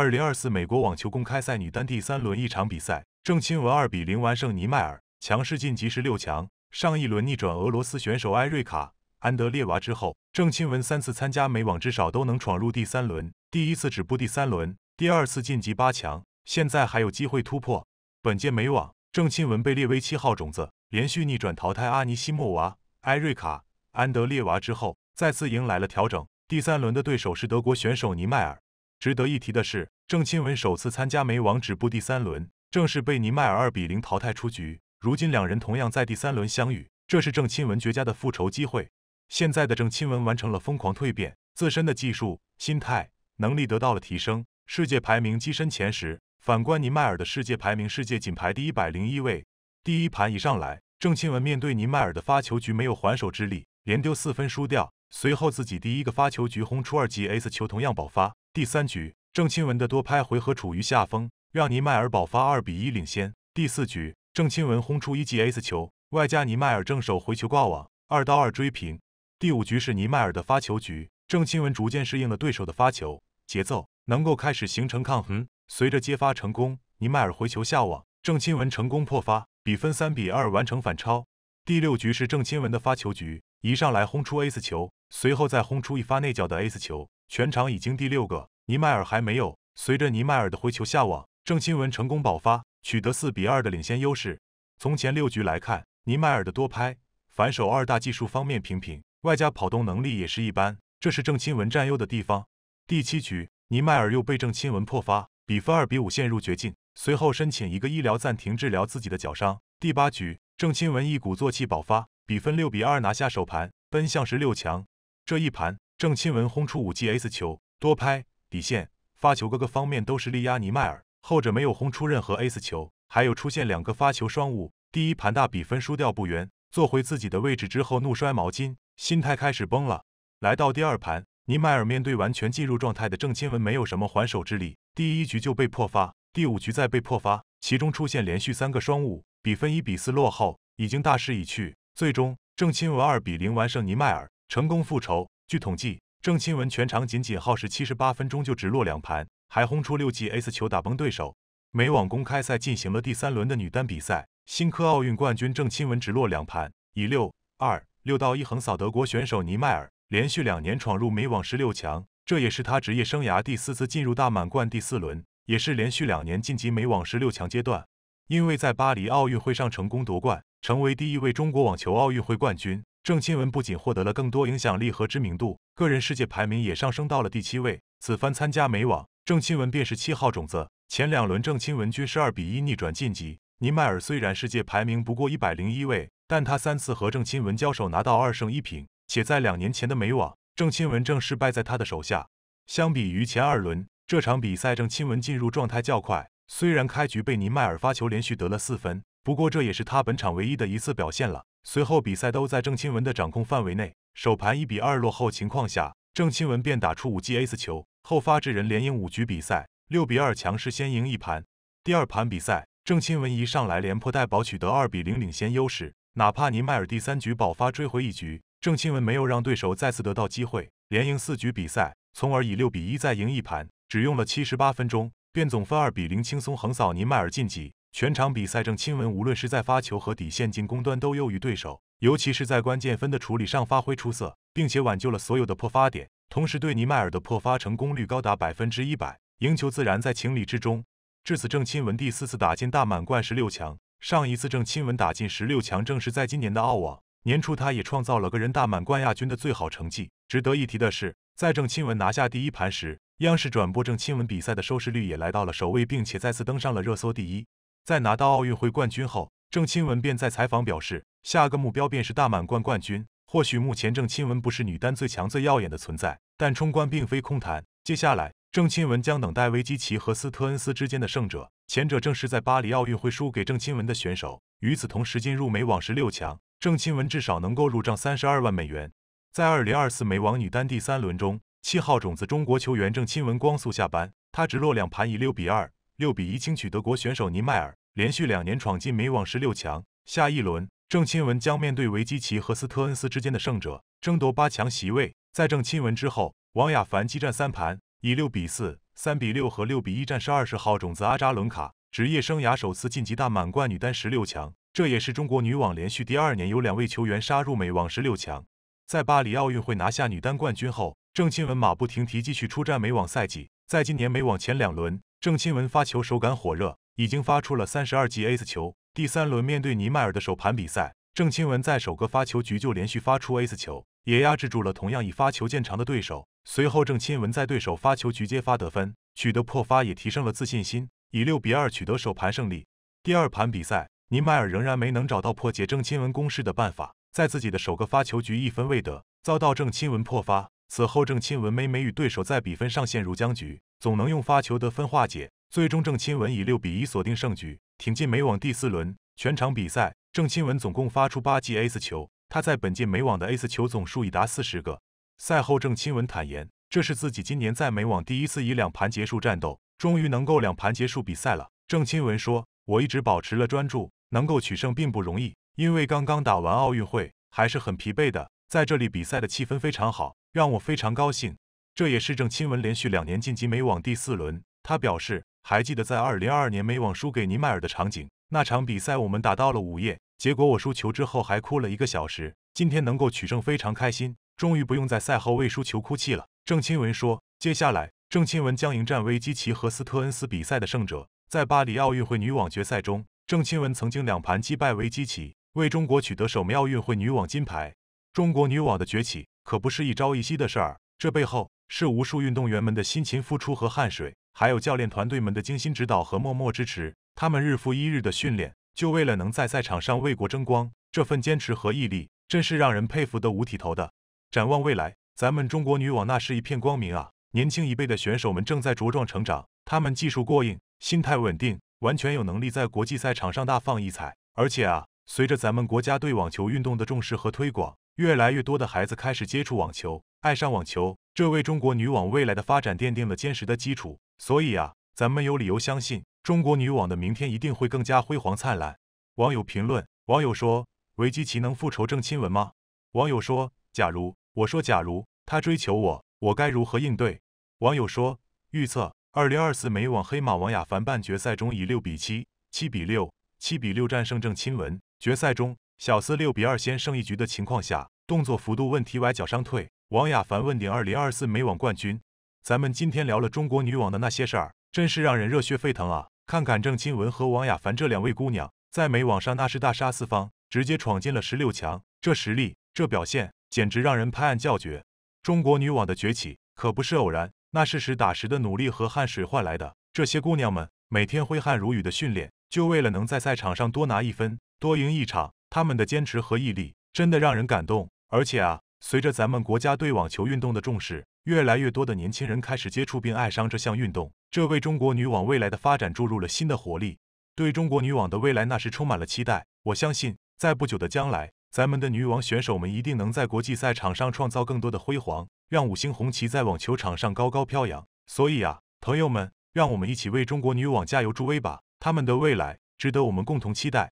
二零二四美国网球公开赛女单第三轮一场比赛，郑钦文二比零完胜尼迈尔，强势晋级十六强。上一轮逆转俄罗斯选手埃瑞卡·安德烈娃之后，郑钦文三次参加美网至少都能闯入第三轮，第一次止步第三轮，第二次晋级八强，现在还有机会突破。本届美网，郑钦文被列为七号种子，连续逆转淘汰阿尼西莫娃、埃瑞卡·安德烈娃之后，再次迎来了调整。第三轮的对手是德国选手尼迈尔。值得一提的是，郑钦文首次参加美网止步第三轮，正式被尼迈尔二比零淘汰出局。如今两人同样在第三轮相遇，这是郑钦文绝佳的复仇机会。现在的郑钦文完成了疯狂蜕变，自身的技术、心态、能力得到了提升，世界排名跻身前十。反观尼迈尔的世界排名，世界仅排第一百零一位。第一盘一上来，郑钦文面对尼迈尔的发球局没有还手之力，连丢四分输掉。随后自己第一个发球局轰出二级 S 球，同样爆发。第三局，郑钦文的多拍回合处于下风，让尼迈尔保发二比一领先。第四局，郑钦文轰出一记 a S 球，外加尼迈尔正手回球挂网，二到二追平。第五局是尼迈尔的发球局，郑钦文逐渐适应了对手的发球节奏，能够开始形成抗衡。随着接发成功，尼迈尔回球下网，郑钦文成功破发，比分三比二完成反超。第六局是郑钦文的发球局，一上来轰出 a S 球，随后再轰出一发内角的 a S 球。全场已经第六个，尼迈尔还没有。随着尼迈尔的回球下网，郑钦文成功保发，取得四比二的领先优势。从前六局来看，尼迈尔的多拍、反手二大技术方面平平，外加跑动能力也是一般，这是郑钦文占优的地方。第七局，尼迈尔又被郑钦文破发，比分二比五陷入绝境，随后申请一个医疗暂停治疗自己的脚伤。第八局，郑钦文一鼓作气爆发，比分六比二拿下首盘，奔向十六强。这一盘。郑钦文轰出五记 a 球，多拍底线发球，各个方面都是力压尼迈尔，后者没有轰出任何 a 球，还有出现两个发球双误。第一盘大比分输掉不冤，坐回自己的位置之后怒摔毛巾，心态开始崩了。来到第二盘，尼迈尔面对完全进入状态的郑钦文，没有什么还手之力，第一局就被破发，第五局再被破发，其中出现连续三个双误，比分一比四落后，已经大势已去。最终，郑钦文二比零完胜尼迈尔，成功复仇。据统计，郑钦文全场仅仅耗时七十八分钟就直落两盘，还轰出六记 a 球打崩对手。美网公开赛进行了第三轮的女单比赛，新科奥运冠军郑钦文直落两盘，以六二六到一横扫德国选手尼迈尔，连续两年闯入美网十六强，这也是她职业生涯第四次进入大满贯第四轮，也是连续两年晋级美网十六强阶段。因为在巴黎奥运会上成功夺冠，成为第一位中国网球奥运会冠军。郑钦文不仅获得了更多影响力和知名度，个人世界排名也上升到了第七位。此番参加美网，郑钦文便是七号种子。前两轮，郑钦文均是二比一逆转晋级。尼迈尔虽然世界排名不过一百零一位，但他三次和郑钦文交手拿到二胜一平，且在两年前的美网，郑钦文正是败在他的手下。相比于前二轮，这场比赛郑钦文进入状态较快。虽然开局被尼迈尔发球连续得了四分，不过这也是他本场唯一的一次表现了。随后比赛都在郑钦文的掌控范围内，首盘一比二落后情况下，郑钦文便打出五记 Ace 球后发制人，连赢五局比赛，六比二强势先赢一盘。第二盘比赛，郑钦文一上来连破带保取得二比零领先优势，哪怕尼迈尔第三局爆发追回一局，郑钦文没有让对手再次得到机会，连赢四局比赛，从而以六比一再赢一盘，只用了七十八分钟便总分二比零轻松横扫尼迈尔晋级。全场比赛，郑钦文无论是在发球和底线进攻端都优于对手，尤其是在关键分的处理上发挥出色，并且挽救了所有的破发点，同时对尼迈尔的破发成功率高达百分之一百，赢球自然在情理之中。至此，郑钦文第四次打进大满贯十六强，上一次郑钦文打进十六强正是在今年的澳网年初，他也创造了个人大满贯亚军的最好成绩。值得一提的是，在郑钦文拿下第一盘时，央视转播郑钦文比赛的收视率也来到了首位，并且再次登上了热搜第一。在拿到奥运会冠军后，郑钦文便在采访表示，下个目标便是大满贯冠军。或许目前郑钦文不是女单最强、最耀眼的存在，但冲冠并非空谈。接下来，郑钦文将等待维基奇和斯特恩斯之间的胜者，前者正是在巴黎奥运会输给郑钦文的选手。与此同时，进入美网十六强，郑钦文至少能够入账三十二万美元。在二零二四美网女单第三轮中，七号种子中国球员郑钦文光速下班，她直落两盘，以六比二。六比一轻取德国选手尼迈尔，连续两年闯进美网十六强。下一轮，郑钦文将面对维基奇和斯特恩斯之间的胜者，争夺八强席位。在郑钦文之后，王雅凡激战三盘，以六比四、三比六和六比一战胜二十号种子阿扎伦卡，职业生涯首次晋级大满贯女单十六强。这也是中国女网连续第二年有两位球员杀入美网十六强。在巴黎奥运会拿下女单冠军后，郑钦文马不停蹄继续出战美网赛季，在今年美网前两轮。郑钦文发球手感火热，已经发出了三十二记 ace 球。第三轮面对尼迈尔的首盘比赛，郑钦文在首个发球局就连续发出 ace 球，也压制住了同样以发球见长的对手。随后，郑钦文在对手发球局接发得分，取得破发，也提升了自信心，以六比二取得首盘胜利。第二盘比赛，尼迈尔仍然没能找到破解郑钦文攻势的办法，在自己的首个发球局一分未得，遭到郑钦文破发。此后，郑钦文每每与对手在比分上陷入僵局，总能用发球得分化解。最终，郑钦文以六比一锁定胜局，挺进美网第四轮。全场比赛，郑钦文总共发出八记 a c 球，他在本届美网的 a c 球总数已达四十个。赛后，郑钦文坦言，这是自己今年在美网第一次以两盘结束战斗，终于能够两盘结束比赛了。郑钦文说：“我一直保持了专注，能够取胜并不容易，因为刚刚打完奥运会还是很疲惫的。在这里比赛的气氛非常好。”让我非常高兴，这也是郑钦文连续两年晋级美网第四轮。他表示，还记得在2022年美网输给尼迈尔的场景，那场比赛我们打到了午夜，结果我输球之后还哭了一个小时。今天能够取胜，非常开心，终于不用在赛后为输球哭泣了。郑钦文说，接下来郑钦文将迎战维基奇和斯特恩斯比赛的胜者。在巴黎奥运会女网决赛中，郑钦文曾经两盘击败维基奇，为中国取得首枚奥运会女网金牌。中国女网的崛起。可不是一朝一夕的事儿，这背后是无数运动员们的辛勤付出和汗水，还有教练团队们的精心指导和默默支持。他们日复一日的训练，就为了能在赛场上为国争光。这份坚持和毅力，真是让人佩服的五体投地。展望未来，咱们中国女网那是一片光明啊！年轻一辈的选手们正在茁壮成长，他们技术过硬，心态稳定，完全有能力在国际赛场上大放异彩。而且啊，随着咱们国家对网球运动的重视和推广，越来越多的孩子开始接触网球，爱上网球，这为中国女网未来的发展奠定了坚实的基础。所以啊，咱们有理由相信，中国女网的明天一定会更加辉煌灿烂。网友评论：网友说维基奇能复仇郑钦文吗？网友说假如我说假如他追求我，我该如何应对？网友说预测二零二四美网黑马王雅凡半决赛中以六比七、七比六、七比六战胜郑钦文，决赛中。小四六比二先胜一局的情况下，动作幅度问题崴脚伤退。王雅凡问鼎二零二四美网冠军。咱们今天聊了中国女网的那些事儿，真是让人热血沸腾啊！看看郑钦文和王雅凡这两位姑娘，在美网上那是大杀四方，直接闯进了十六强，这实力，这表现，简直让人拍案叫绝。中国女网的崛起可不是偶然，那是实打实的努力和汗水换来的。这些姑娘们每天挥汗如雨的训练，就为了能在赛场上多拿一分，多赢一场。他们的坚持和毅力真的让人感动，而且啊，随着咱们国家对网球运动的重视，越来越多的年轻人开始接触并爱上这项运动，这为中国女网未来的发展注入了新的活力。对中国女网的未来，那是充满了期待。我相信，在不久的将来，咱们的女网选手们一定能在国际赛场上创造更多的辉煌，让五星红旗在网球场上高高飘扬。所以啊，朋友们，让我们一起为中国女网加油助威吧！他们的未来值得我们共同期待。